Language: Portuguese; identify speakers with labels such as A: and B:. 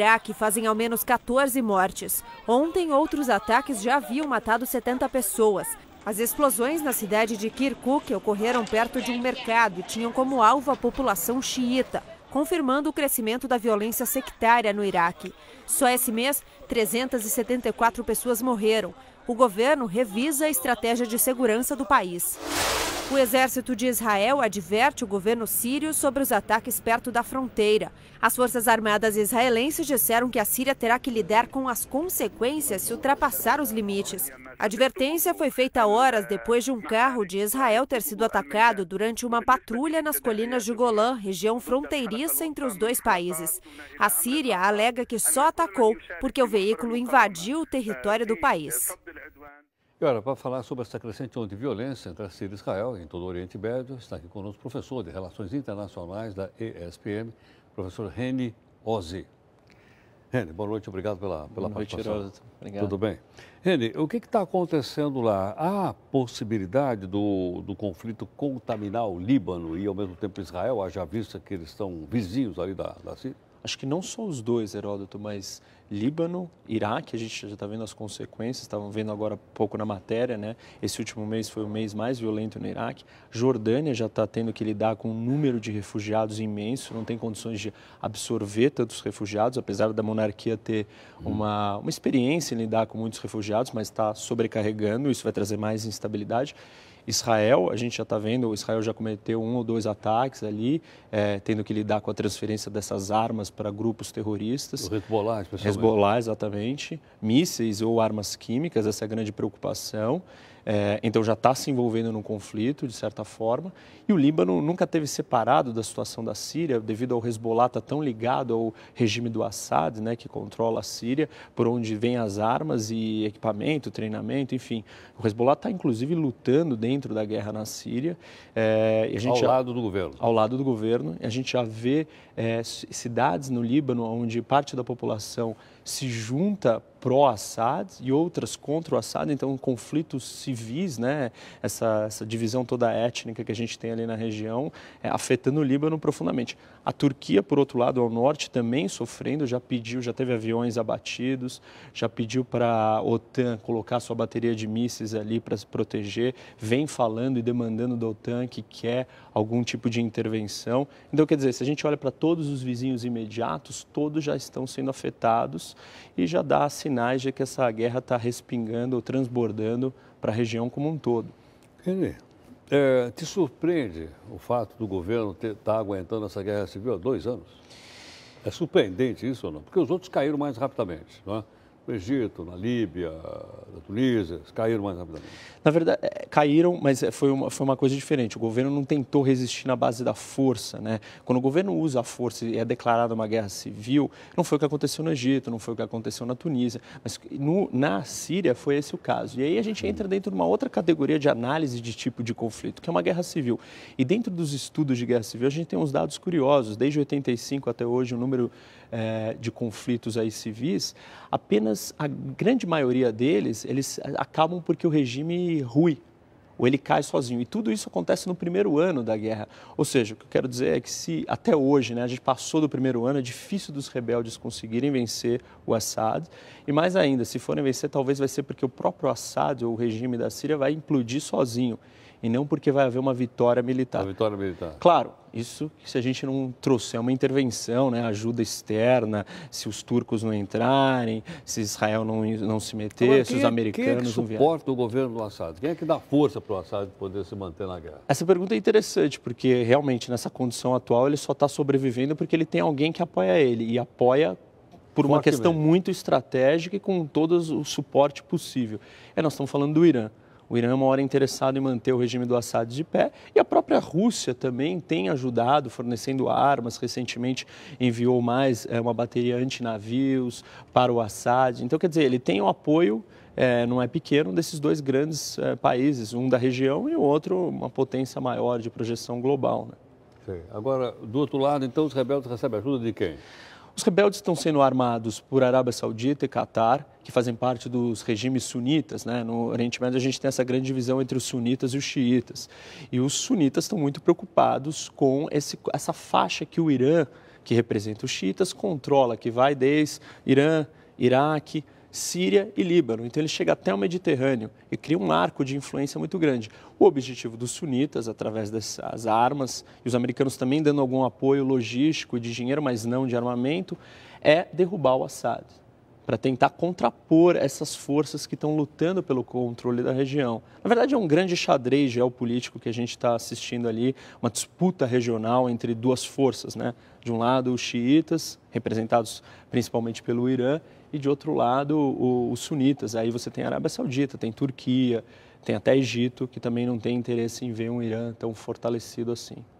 A: Iraque fazem ao menos 14 mortes. Ontem, outros ataques já haviam matado 70 pessoas. As explosões na cidade de Kirkuk ocorreram perto de um mercado e tinham como alvo a população xiita, confirmando o crescimento da violência sectária no Iraque. Só esse mês, 374 pessoas morreram. O governo revisa a estratégia de segurança do país. O exército de Israel adverte o governo sírio sobre os ataques perto da fronteira. As Forças Armadas israelenses disseram que a Síria terá que lidar com as consequências se ultrapassar os limites. A advertência foi feita horas depois de um carro de Israel ter sido atacado durante uma patrulha nas colinas de Golã, região fronteiriça entre os dois países. A Síria alega que só atacou porque o veículo invadiu o território do país.
B: E agora, para falar sobre essa crescente onda de violência entre a Síria e Israel em todo o Oriente Médio, está aqui conosco o professor de Relações Internacionais da ESPM, professor Reni Ozzi. Reni, boa noite, obrigado pela, pela boa participação. Noite, obrigado. Tudo bem. Reni, o que está acontecendo lá? Há possibilidade do, do conflito contaminar o Líbano e,
C: ao mesmo tempo, Israel, haja vista que eles estão vizinhos ali da, da Síria? acho que não só os dois, Heródoto, mas Líbano, Iraque, a gente já está vendo as consequências, estavam vendo agora pouco na matéria, né? Esse último mês foi o mês mais violento no Iraque. Jordânia já está tendo que lidar com um número de refugiados imenso, não tem condições de absorver tantos refugiados, apesar da monarquia ter uhum. uma, uma experiência em lidar com muitos refugiados, mas está sobrecarregando, isso vai trazer mais instabilidade. Israel, a gente já está vendo, o Israel já cometeu um ou dois ataques ali, é, tendo que lidar com a transferência dessas armas para grupos terroristas. O Hezbollah, especialmente. Hezbollah, exatamente. Mísseis ou armas químicas, essa é a grande preocupação. É, então já está se envolvendo num conflito, de certa forma. E o Líbano nunca teve separado da situação da Síria, devido ao Hezbollah estar tá tão ligado ao regime do Assad, né, que controla a Síria, por onde vêm as armas e equipamento, treinamento, enfim. O Hezbollah está, inclusive, lutando dentro da guerra na Síria. É, ao já, lado do governo. Ao lado do governo. A gente já vê é, cidades no Líbano onde parte da população se junta pró-Assad e outras contra o Assad, então conflitos civis, né, essa, essa divisão toda étnica que a gente tem ali na região, é, afetando o Líbano profundamente. A Turquia, por outro lado, ao norte, também sofrendo, já pediu, já teve aviões abatidos, já pediu para a OTAN colocar sua bateria de mísseis ali para se proteger, vem falando e demandando da OTAN que quer algum tipo de intervenção. Então, quer dizer, se a gente olha para todos os vizinhos imediatos, todos já estão sendo afetados e já dá sinais de que essa guerra está respingando, ou transbordando para a região como um todo. René, é, te surpreende o fato do
B: governo estar tá aguentando essa guerra civil há dois anos? É surpreendente isso ou não? Porque os outros caíram mais rapidamente, não é? no Egito, na Líbia, na Tunísia, caíram
C: mais rapidamente? Na verdade, é, caíram, mas é, foi uma, foi uma coisa diferente. O governo não tentou resistir na base da força. Né? Quando o governo usa a força e é declarada uma guerra civil, não foi o que aconteceu no Egito, não foi o que aconteceu na Tunísia, mas no, na Síria foi esse o caso. E aí a gente entra dentro de uma outra categoria de análise de tipo de conflito, que é uma guerra civil. E dentro dos estudos de guerra civil, a gente tem uns dados curiosos. Desde 85 até hoje, o número é, de conflitos aí civis, apenas mas a grande maioria deles, eles acabam porque o regime rui, ou ele cai sozinho. E tudo isso acontece no primeiro ano da guerra. Ou seja, o que eu quero dizer é que se até hoje né, a gente passou do primeiro ano, é difícil dos rebeldes conseguirem vencer o Assad. E mais ainda, se forem vencer, talvez vai ser porque o próprio Assad ou o regime da Síria vai implodir sozinho e não porque vai haver uma vitória militar. Uma vitória militar. Claro, isso se a gente não trouxer uma intervenção, né, ajuda externa, se os turcos não entrarem, se Israel não, não se meter, se os é americanos não quem é que suporta o
B: governo do Assad? Quem é que dá força para o Assad poder se manter na guerra?
C: Essa pergunta é interessante, porque realmente nessa condição atual ele só está sobrevivendo porque ele tem alguém que apoia ele e apoia por uma questão muito estratégica e com todo o suporte possível. É, nós estamos falando do Irã. O Irã é uma hora interessado em manter o regime do Assad de pé e a própria Rússia também tem ajudado, fornecendo armas. Recentemente enviou mais é, uma bateria antinavios para o Assad. Então, quer dizer, ele tem o um apoio. É, não é pequeno desses dois grandes é, países, um da região e o outro uma potência maior de projeção global. Né? Sim. Agora, do outro lado, então, os rebeldes recebem ajuda de quem? Os rebeldes estão sendo armados por Arábia Saudita e Catar, que fazem parte dos regimes sunitas. Né? No Oriente Médio, a gente tem essa grande divisão entre os sunitas e os xiitas. E os sunitas estão muito preocupados com esse, essa faixa que o Irã, que representa os xiitas, controla, que vai desde Irã, Iraque, Síria e Líbano. Então ele chega até o Mediterrâneo e cria um arco de influência muito grande. O objetivo dos sunitas, através das armas, e os americanos também dando algum apoio logístico de dinheiro, mas não de armamento, é derrubar o Assad para tentar contrapor essas forças que estão lutando pelo controle da região. Na verdade, é um grande xadrez geopolítico que a gente está assistindo ali, uma disputa regional entre duas forças, né? De um lado, os xiitas, representados principalmente pelo Irã, e de outro lado, os sunitas. Aí você tem a Arábia Saudita, tem Turquia, tem até Egito, que também não tem interesse em ver um Irã tão fortalecido assim.